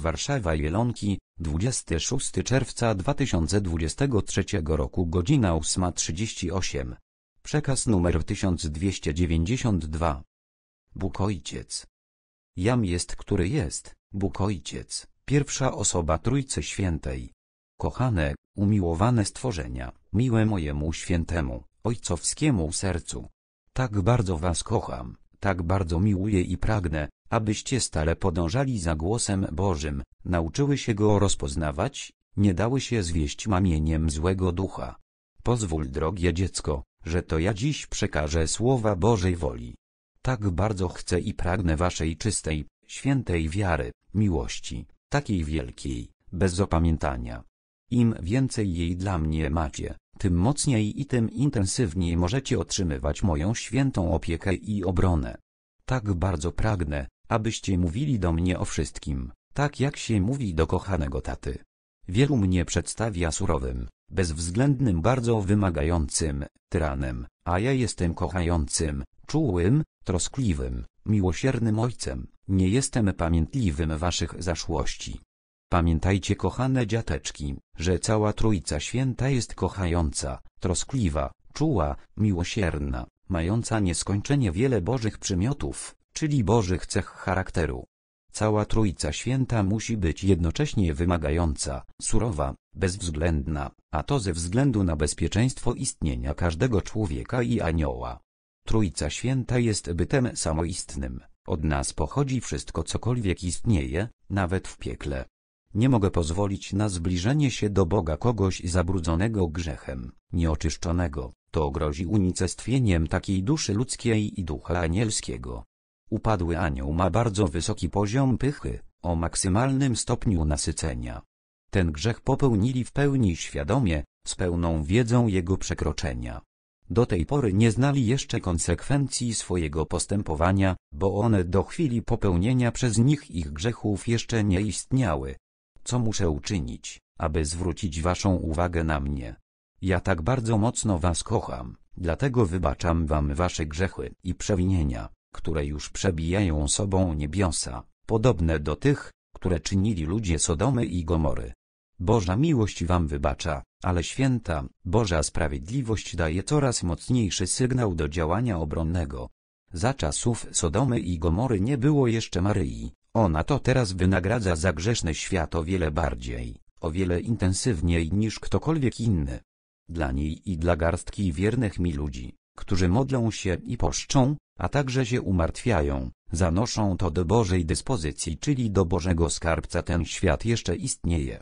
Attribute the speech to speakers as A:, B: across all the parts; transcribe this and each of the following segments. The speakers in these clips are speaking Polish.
A: Warszawa Jelonki, 26 czerwca 2023 roku godzina 8.38. Przekaz numer 1292. Bóg Ojciec. Jam jest, który jest, Bóg Ojciec, pierwsza osoba Trójcy Świętej. Kochane, umiłowane stworzenia, miłe mojemu świętemu, ojcowskiemu sercu. Tak bardzo was kocham, tak bardzo miłuję i pragnę, abyście stale podążali za głosem Bożym, nauczyły się go rozpoznawać, nie dały się zwieść mamieniem złego ducha. Pozwól drogie dziecko, że to ja dziś przekażę słowa Bożej woli. Tak bardzo chcę i pragnę waszej czystej, świętej wiary, miłości, takiej wielkiej, bez opamiętania. Im więcej jej dla mnie macie, tym mocniej i tym intensywniej możecie otrzymywać moją świętą opiekę i obronę. Tak bardzo pragnę, abyście mówili do mnie o wszystkim, tak jak się mówi do kochanego taty. Wielu mnie przedstawia surowym, bezwzględnym bardzo wymagającym, tyranem, a ja jestem kochającym, czułym, troskliwym, miłosiernym ojcem, nie jestem pamiętliwym waszych zaszłości. Pamiętajcie kochane dziateczki, że cała Trójca Święta jest kochająca, troskliwa, czuła, miłosierna, mająca nieskończenie wiele Bożych przymiotów, czyli Bożych cech charakteru. Cała Trójca Święta musi być jednocześnie wymagająca, surowa, bezwzględna, a to ze względu na bezpieczeństwo istnienia każdego człowieka i anioła. Trójca Święta jest bytem samoistnym, od nas pochodzi wszystko cokolwiek istnieje, nawet w piekle. Nie mogę pozwolić na zbliżenie się do Boga kogoś zabrudzonego grzechem, nieoczyszczonego, to grozi unicestwieniem takiej duszy ludzkiej i ducha anielskiego. Upadły anioł ma bardzo wysoki poziom pychy, o maksymalnym stopniu nasycenia. Ten grzech popełnili w pełni świadomie, z pełną wiedzą jego przekroczenia. Do tej pory nie znali jeszcze konsekwencji swojego postępowania, bo one do chwili popełnienia przez nich ich grzechów jeszcze nie istniały, co muszę uczynić, aby zwrócić waszą uwagę na mnie. Ja tak bardzo mocno was kocham, dlatego wybaczam wam wasze grzechy i przewinienia, które już przebijają sobą niebiosa, podobne do tych, które czynili ludzie Sodomy i Gomory. Boża miłość wam wybacza, ale święta, Boża sprawiedliwość daje coraz mocniejszy sygnał do działania obronnego. Za czasów Sodomy i Gomory nie było jeszcze Maryi, ona to teraz wynagradza za grzeszny świat o wiele bardziej, o wiele intensywniej niż ktokolwiek inny. Dla niej i dla garstki wiernych mi ludzi, którzy modlą się i poszczą, a także się umartwiają, zanoszą to do Bożej dyspozycji, czyli do Bożego skarbca ten świat jeszcze istnieje.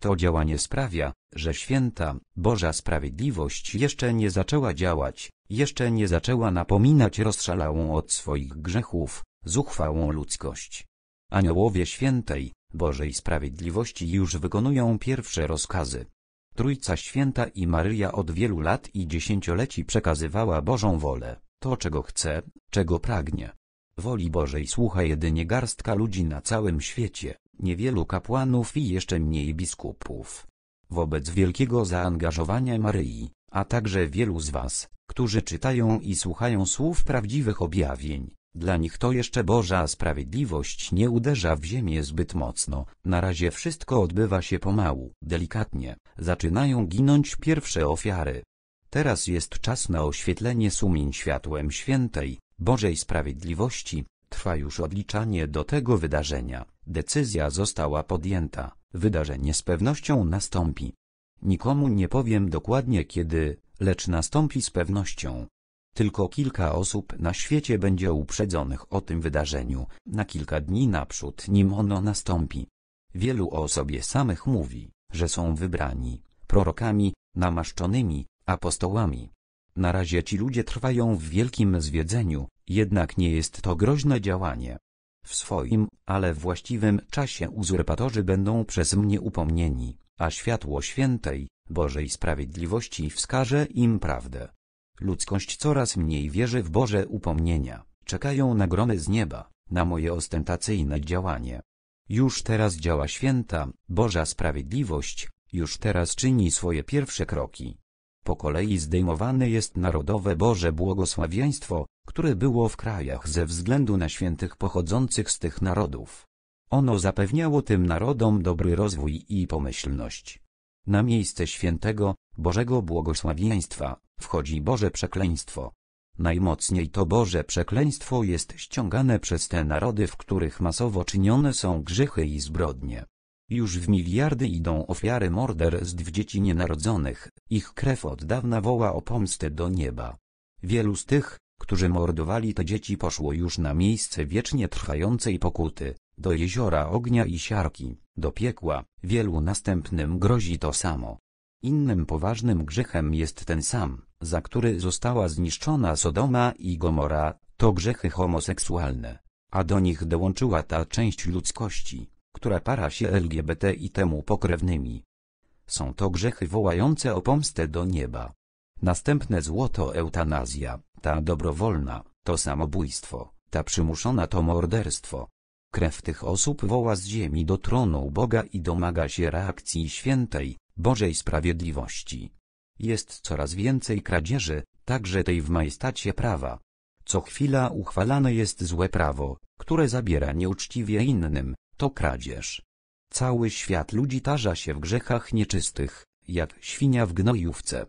A: To działanie sprawia, że święta, Boża sprawiedliwość jeszcze nie zaczęła działać, jeszcze nie zaczęła napominać rozszalałą od swoich grzechów, zuchwałą ludzkość. Aniołowie świętej, Bożej Sprawiedliwości już wykonują pierwsze rozkazy. Trójca Święta i Maryja od wielu lat i dziesięcioleci przekazywała Bożą wolę, to czego chce, czego pragnie. Woli Bożej słucha jedynie garstka ludzi na całym świecie, niewielu kapłanów i jeszcze mniej biskupów. Wobec wielkiego zaangażowania Maryi, a także wielu z Was, którzy czytają i słuchają słów prawdziwych objawień, dla nich to jeszcze Boża sprawiedliwość nie uderza w ziemię zbyt mocno, na razie wszystko odbywa się pomału, delikatnie, zaczynają ginąć pierwsze ofiary. Teraz jest czas na oświetlenie sumień światłem świętej, Bożej sprawiedliwości, trwa już odliczanie do tego wydarzenia, decyzja została podjęta, wydarzenie z pewnością nastąpi. Nikomu nie powiem dokładnie kiedy, lecz nastąpi z pewnością. Tylko kilka osób na świecie będzie uprzedzonych o tym wydarzeniu, na kilka dni naprzód nim ono nastąpi. Wielu o sobie samych mówi, że są wybrani, prorokami, namaszczonymi, apostołami. Na razie ci ludzie trwają w wielkim zwiedzeniu, jednak nie jest to groźne działanie. W swoim, ale właściwym czasie uzurpatorzy będą przez mnie upomnieni, a światło świętej, Bożej sprawiedliwości wskaże im prawdę. Ludzkość coraz mniej wierzy w Boże upomnienia, czekają na gromy z nieba, na moje ostentacyjne działanie. Już teraz działa święta, Boża sprawiedliwość, już teraz czyni swoje pierwsze kroki. Po kolei zdejmowane jest narodowe Boże błogosławieństwo, które było w krajach ze względu na świętych pochodzących z tych narodów. Ono zapewniało tym narodom dobry rozwój i pomyślność. Na miejsce świętego, Bożego błogosławieństwa, wchodzi Boże przekleństwo. Najmocniej to Boże przekleństwo jest ściągane przez te narody, w których masowo czynione są grzechy i zbrodnie. Już w miliardy idą ofiary morderstw dzieci nienarodzonych, ich krew od dawna woła o pomstę do nieba. Wielu z tych, którzy mordowali te dzieci poszło już na miejsce wiecznie trwającej pokuty, do jeziora ognia i siarki do piekła, wielu następnym grozi to samo. Innym poważnym grzechem jest ten sam, za który została zniszczona Sodoma i Gomora, to grzechy homoseksualne, a do nich dołączyła ta część ludzkości, która para się LGBT i temu pokrewnymi. Są to grzechy wołające o pomstę do nieba. Następne złoto eutanazja, ta dobrowolna, to samobójstwo, ta przymuszona to morderstwo, Krew tych osób woła z ziemi do tronu Boga i domaga się reakcji świętej, Bożej sprawiedliwości. Jest coraz więcej kradzieży, także tej w majestacie prawa. Co chwila uchwalane jest złe prawo, które zabiera nieuczciwie innym, to kradzież. Cały świat ludzi tarza się w grzechach nieczystych, jak świnia w gnojówce.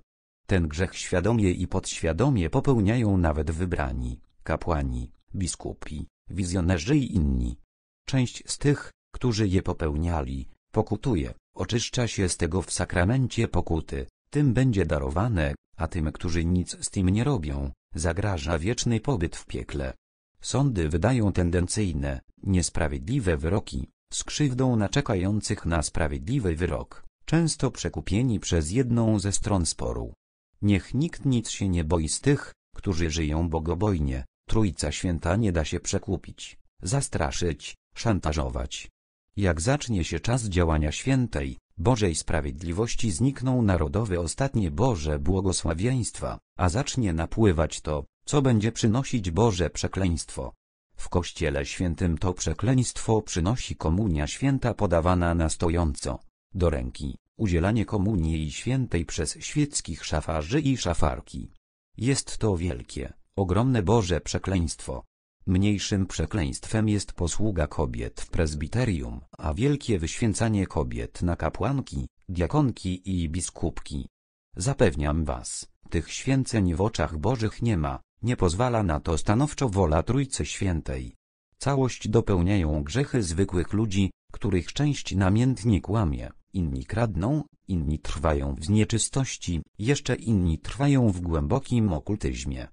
A: Ten grzech świadomie i podświadomie popełniają nawet wybrani, kapłani, biskupi, wizjonerzy i inni. Część z tych, którzy je popełniali, pokutuje, oczyszcza się z tego w sakramencie pokuty, tym będzie darowane, a tym, którzy nic z tym nie robią, zagraża wieczny pobyt w piekle. Sądy wydają tendencyjne, niesprawiedliwe wyroki, z krzywdą na czekających na sprawiedliwy wyrok, często przekupieni przez jedną ze stron sporu. Niech nikt nic się nie boi z tych, którzy żyją bogobojnie, Trójca Święta nie da się przekupić, zastraszyć, szantażować. Jak zacznie się czas działania świętej, Bożej sprawiedliwości znikną narodowe ostatnie Boże błogosławieństwa, a zacznie napływać to, co będzie przynosić Boże przekleństwo. W Kościele Świętym to przekleństwo przynosi komunia święta podawana na stojąco, do ręki, udzielanie komunii i świętej przez świeckich szafarzy i szafarki. Jest to wielkie, ogromne Boże przekleństwo, Mniejszym przekleństwem jest posługa kobiet w prezbiterium, a wielkie wyświęcanie kobiet na kapłanki, diakonki i biskupki. Zapewniam was, tych święceń w oczach Bożych nie ma, nie pozwala na to stanowczo wola Trójcy Świętej. Całość dopełniają grzechy zwykłych ludzi, których część namiętnie kłamie, inni kradną, inni trwają w znieczystości, jeszcze inni trwają w głębokim okultyzmie.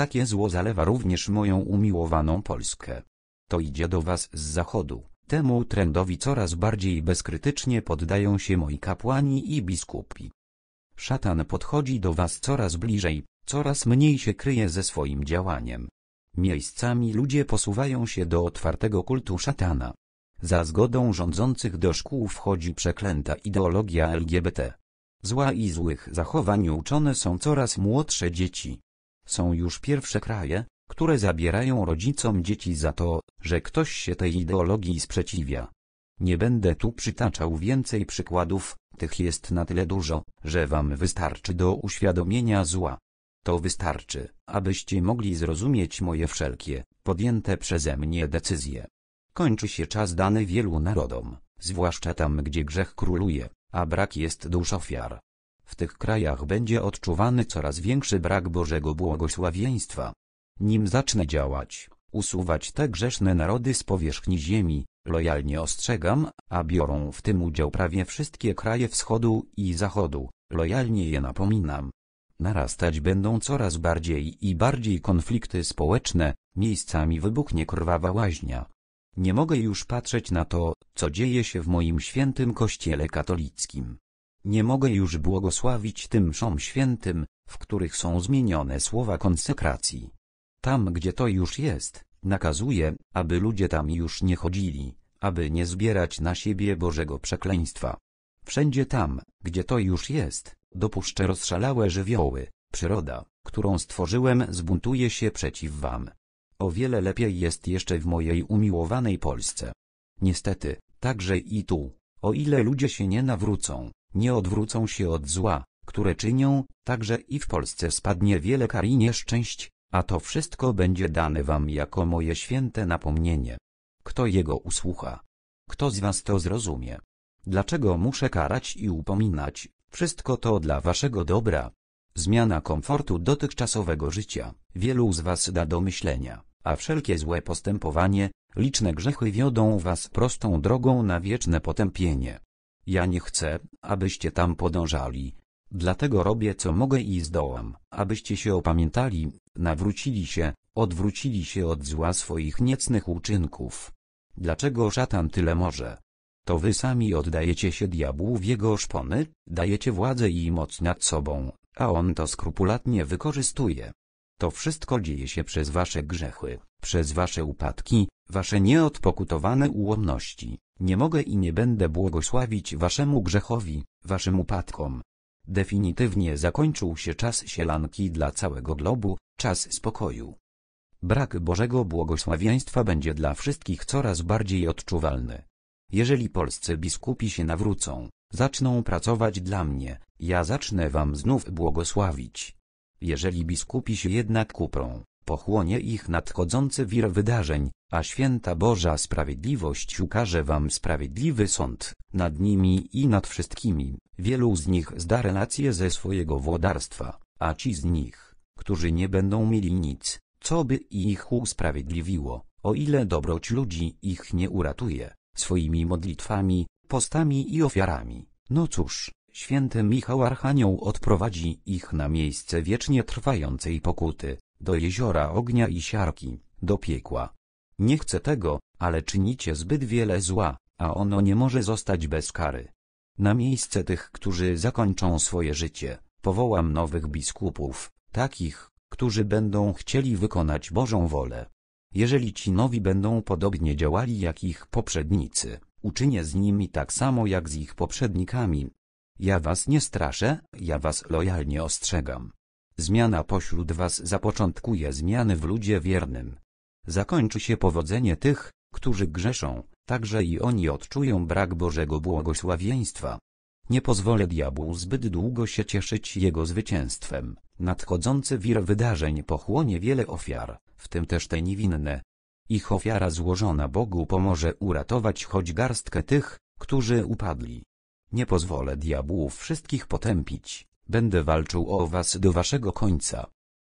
A: Takie zło zalewa również moją umiłowaną Polskę. To idzie do was z zachodu. Temu trendowi coraz bardziej bezkrytycznie poddają się moi kapłani i biskupi. Szatan podchodzi do was coraz bliżej, coraz mniej się kryje ze swoim działaniem. Miejscami ludzie posuwają się do otwartego kultu szatana. Za zgodą rządzących do szkół wchodzi przeklęta ideologia LGBT. Zła i złych zachowań uczone są coraz młodsze dzieci. Są już pierwsze kraje, które zabierają rodzicom dzieci za to, że ktoś się tej ideologii sprzeciwia. Nie będę tu przytaczał więcej przykładów, tych jest na tyle dużo, że wam wystarczy do uświadomienia zła. To wystarczy, abyście mogli zrozumieć moje wszelkie, podjęte przeze mnie decyzje. Kończy się czas dany wielu narodom, zwłaszcza tam gdzie grzech króluje, a brak jest dusz ofiar. W tych krajach będzie odczuwany coraz większy brak Bożego błogosławieństwa. Nim zacznę działać, usuwać te grzeszne narody z powierzchni ziemi, lojalnie ostrzegam, a biorą w tym udział prawie wszystkie kraje wschodu i zachodu, lojalnie je napominam. Narastać będą coraz bardziej i bardziej konflikty społeczne, miejscami wybuchnie krwawa łaźnia. Nie mogę już patrzeć na to, co dzieje się w moim świętym kościele katolickim. Nie mogę już błogosławić tym mszom świętym, w których są zmienione słowa konsekracji. Tam gdzie to już jest, nakazuję, aby ludzie tam już nie chodzili, aby nie zbierać na siebie Bożego przekleństwa. Wszędzie tam, gdzie to już jest, dopuszczę rozszalałe żywioły, przyroda, którą stworzyłem zbuntuje się przeciw wam. O wiele lepiej jest jeszcze w mojej umiłowanej Polsce. Niestety, także i tu, o ile ludzie się nie nawrócą, nie odwrócą się od zła, które czynią, także i w Polsce spadnie wiele kar i nieszczęść, a to wszystko będzie dane wam jako moje święte napomnienie. Kto jego usłucha? Kto z was to zrozumie? Dlaczego muszę karać i upominać, wszystko to dla waszego dobra? Zmiana komfortu dotychczasowego życia, wielu z was da do myślenia, a wszelkie złe postępowanie, liczne grzechy wiodą was prostą drogą na wieczne potępienie. Ja nie chcę, abyście tam podążali. Dlatego robię co mogę i zdołam, abyście się opamiętali, nawrócili się, odwrócili się od zła swoich niecnych uczynków. Dlaczego szatan tyle może? To wy sami oddajecie się diabłu w jego szpony, dajecie władzę i moc nad sobą, a on to skrupulatnie wykorzystuje. To wszystko dzieje się przez wasze grzechy, przez wasze upadki, wasze nieodpokutowane ułomności. Nie mogę i nie będę błogosławić waszemu grzechowi, waszym upadkom. Definitywnie zakończył się czas sielanki dla całego globu, czas spokoju. Brak Bożego błogosławieństwa będzie dla wszystkich coraz bardziej odczuwalny. Jeżeli polscy biskupi się nawrócą, zaczną pracować dla mnie, ja zacznę wam znów błogosławić. Jeżeli biskupi się jednak kuprą, pochłonie ich nadchodzący wir wydarzeń, a święta Boża Sprawiedliwość ukaże wam sprawiedliwy sąd, nad nimi i nad wszystkimi. Wielu z nich zda relacje ze swojego włodarstwa, a ci z nich, którzy nie będą mieli nic, co by ich usprawiedliwiło, o ile dobroć ludzi ich nie uratuje, swoimi modlitwami, postami i ofiarami. No cóż, Święty Michał Archanioł odprowadzi ich na miejsce wiecznie trwającej pokuty, do jeziora ognia i siarki, do piekła. Nie chcę tego, ale czynicie zbyt wiele zła, a ono nie może zostać bez kary. Na miejsce tych, którzy zakończą swoje życie, powołam nowych biskupów, takich, którzy będą chcieli wykonać Bożą wolę. Jeżeli ci nowi będą podobnie działali jak ich poprzednicy, uczynię z nimi tak samo jak z ich poprzednikami, ja was nie straszę, ja was lojalnie ostrzegam. Zmiana pośród was zapoczątkuje zmiany w ludzie wiernym. Zakończy się powodzenie tych, którzy grzeszą, także i oni odczują brak Bożego błogosławieństwa. Nie pozwolę diabłu zbyt długo się cieszyć jego zwycięstwem. Nadchodzący wir wydarzeń pochłonie wiele ofiar, w tym też te niewinne. Ich ofiara złożona Bogu pomoże uratować choć garstkę tych, którzy upadli. Nie pozwolę diabłów wszystkich potępić, będę walczył o was do waszego końca.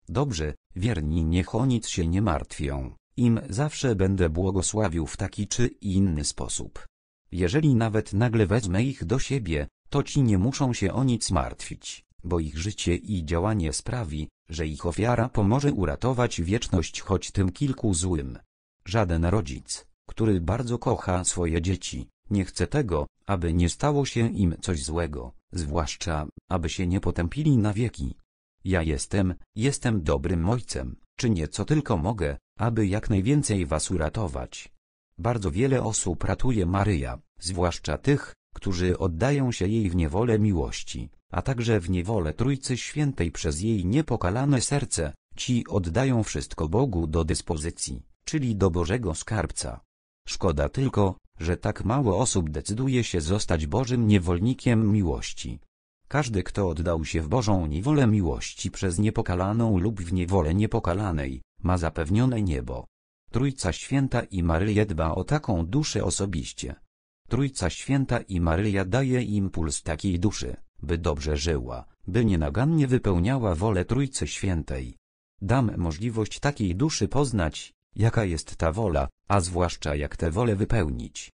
A: Dobrze, wierni niech o nic się nie martwią, im zawsze będę błogosławił w taki czy inny sposób. Jeżeli nawet nagle wezmę ich do siebie, to ci nie muszą się o nic martwić, bo ich życie i działanie sprawi, że ich ofiara pomoże uratować wieczność choć tym kilku złym. Żaden rodzic, który bardzo kocha swoje dzieci, nie chcę tego, aby nie stało się im coś złego, zwłaszcza, aby się nie potępili na wieki. Ja jestem, jestem dobrym ojcem, czynię co tylko mogę, aby jak najwięcej was uratować. Bardzo wiele osób ratuje Maryja, zwłaszcza tych, którzy oddają się jej w niewolę miłości, a także w niewolę Trójcy Świętej przez jej niepokalane serce, ci oddają wszystko Bogu do dyspozycji, czyli do Bożego Skarbca. Szkoda tylko, że tak mało osób decyduje się zostać Bożym niewolnikiem miłości. Każdy, kto oddał się w Bożą niewolę miłości przez niepokalaną lub w niewolę niepokalanej, ma zapewnione niebo. Trójca Święta i Maryja dba o taką duszę osobiście. Trójca Święta i Maryja daje impuls takiej duszy, by dobrze żyła, by nienagannie wypełniała wolę Trójcy Świętej. Dam możliwość takiej duszy poznać, jaka jest ta wola, a zwłaszcza jak tę wolę wypełnić.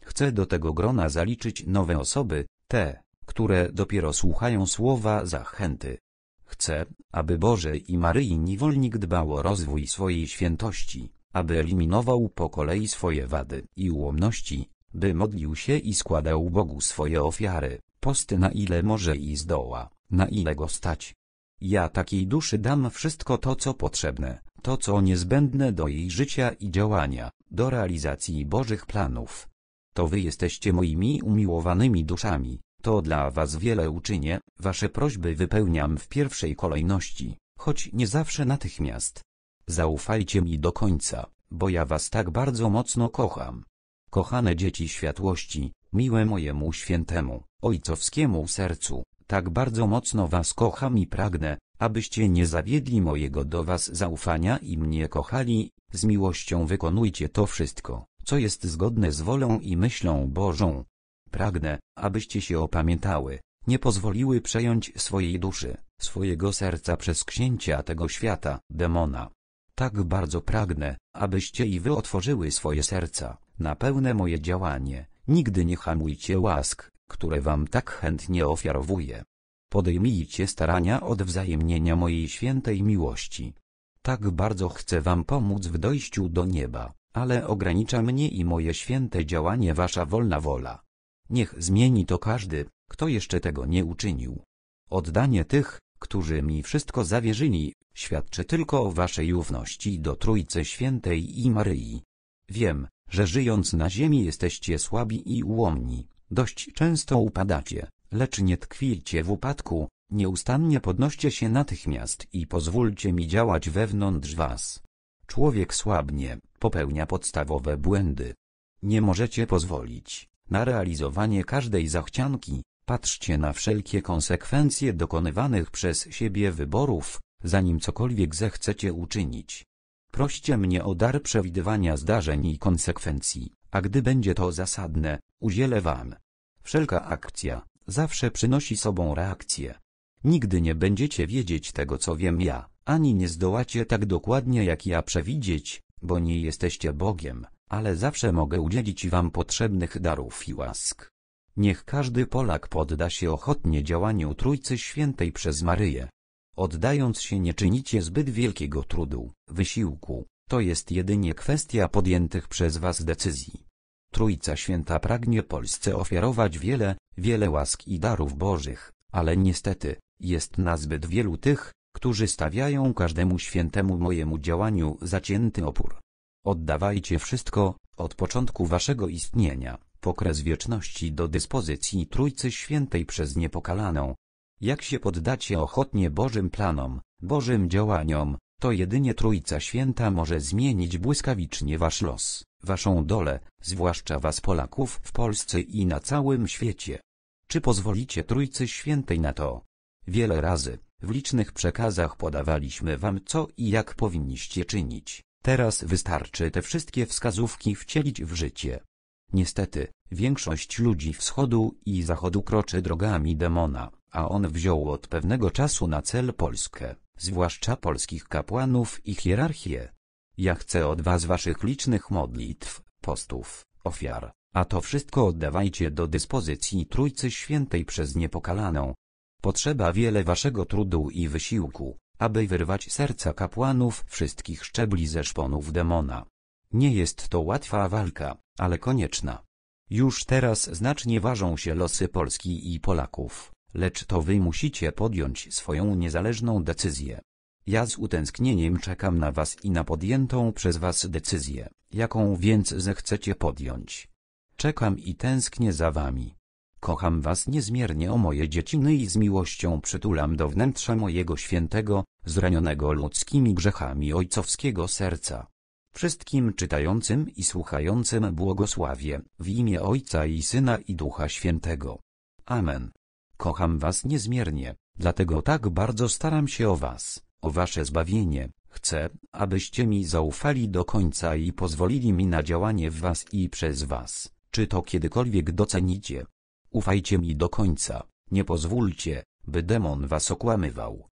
A: Chcę do tego grona zaliczyć nowe osoby, te, które dopiero słuchają słowa zachęty. Chcę, aby Boże i Maryi niewolnik dbał o rozwój swojej świętości, aby eliminował po kolei swoje wady i ułomności, by modlił się i składał Bogu swoje ofiary, posty na ile może i zdoła, na ile go stać. Ja takiej duszy dam wszystko to co potrzebne, to co niezbędne do jej życia i działania, do realizacji Bożych planów. To wy jesteście moimi umiłowanymi duszami, to dla was wiele uczynię, wasze prośby wypełniam w pierwszej kolejności, choć nie zawsze natychmiast. Zaufajcie mi do końca, bo ja was tak bardzo mocno kocham. Kochane dzieci światłości, miłe mojemu świętemu, ojcowskiemu sercu, tak bardzo mocno was kocham i pragnę, abyście nie zawiedli mojego do was zaufania i mnie kochali, z miłością wykonujcie to wszystko, co jest zgodne z wolą i myślą Bożą. Pragnę, abyście się opamiętały, nie pozwoliły przejąć swojej duszy, swojego serca przez księcia tego świata, demona. Tak bardzo pragnę, abyście i wy otworzyły swoje serca, na pełne moje działanie, nigdy nie hamujcie łask, które wam tak chętnie ofiarowuję. Podejmijcie starania odwzajemnienia mojej świętej miłości. Tak bardzo chcę wam pomóc w dojściu do nieba, ale ogranicza mnie i moje święte działanie wasza wolna wola. Niech zmieni to każdy, kto jeszcze tego nie uczynił. Oddanie tych, którzy mi wszystko zawierzyli, świadczy tylko o waszej ufności do Trójcy Świętej i Maryi. Wiem, że żyjąc na ziemi jesteście słabi i ułomni, dość często upadacie, lecz nie tkwijcie w upadku, nieustannie podnoście się natychmiast i pozwólcie mi działać wewnątrz was. Człowiek słabnie, popełnia podstawowe błędy. Nie możecie pozwolić na realizowanie każdej zachcianki, patrzcie na wszelkie konsekwencje dokonywanych przez siebie wyborów, zanim cokolwiek zechcecie uczynić. Proście mnie o dar przewidywania zdarzeń i konsekwencji, a gdy będzie to zasadne, udzielę wam. Wszelka akcja, zawsze przynosi sobą reakcję. Nigdy nie będziecie wiedzieć tego co wiem ja, ani nie zdołacie tak dokładnie jak ja przewidzieć, bo nie jesteście Bogiem, ale zawsze mogę udzielić wam potrzebnych darów i łask. Niech każdy Polak podda się ochotnie działaniu Trójcy Świętej przez Maryję. Oddając się nie czynicie zbyt wielkiego trudu, wysiłku, to jest jedynie kwestia podjętych przez was decyzji. Trójca Święta pragnie Polsce ofiarować wiele, wiele łask i darów bożych, ale niestety, jest nazbyt wielu tych, którzy stawiają każdemu świętemu mojemu działaniu zacięty opór. Oddawajcie wszystko, od początku waszego istnienia, pokres wieczności do dyspozycji Trójcy Świętej przez niepokalaną. Jak się poddacie ochotnie Bożym planom, Bożym działaniom, to jedynie Trójca Święta może zmienić błyskawicznie wasz los, waszą dolę, zwłaszcza was Polaków w Polsce i na całym świecie. Czy pozwolicie Trójcy Świętej na to? Wiele razy, w licznych przekazach podawaliśmy wam co i jak powinniście czynić, teraz wystarczy te wszystkie wskazówki wcielić w życie. Niestety, większość ludzi wschodu i zachodu kroczy drogami demona, a on wziął od pewnego czasu na cel Polskę zwłaszcza polskich kapłanów i hierarchię. Ja chcę od was waszych licznych modlitw, postów, ofiar, a to wszystko oddawajcie do dyspozycji Trójcy Świętej przez niepokalaną. Potrzeba wiele waszego trudu i wysiłku, aby wyrwać serca kapłanów wszystkich szczebli ze szponów demona. Nie jest to łatwa walka, ale konieczna. Już teraz znacznie ważą się losy Polski i Polaków. Lecz to wy musicie podjąć swoją niezależną decyzję. Ja z utęsknieniem czekam na was i na podjętą przez was decyzję, jaką więc zechcecie podjąć. Czekam i tęsknię za wami. Kocham was niezmiernie o moje dzieciny i z miłością przytulam do wnętrza mojego świętego, zranionego ludzkimi grzechami ojcowskiego serca. Wszystkim czytającym i słuchającym błogosławie, w imię Ojca i Syna i Ducha Świętego. Amen. Kocham was niezmiernie, dlatego tak bardzo staram się o was, o wasze zbawienie. Chcę, abyście mi zaufali do końca i pozwolili mi na działanie w was i przez was. Czy to kiedykolwiek docenicie? Ufajcie mi do końca. Nie pozwólcie, by demon was okłamywał.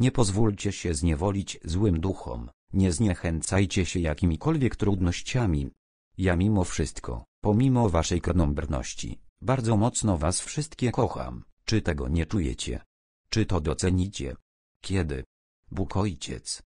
A: Nie pozwólcie się zniewolić złym duchom. Nie zniechęcajcie się jakimikolwiek trudnościami. Ja mimo wszystko, pomimo waszej krnąbrności, bardzo mocno was wszystkie kocham. Czy tego nie czujecie? Czy to docenicie? Kiedy? Bóg Ojciec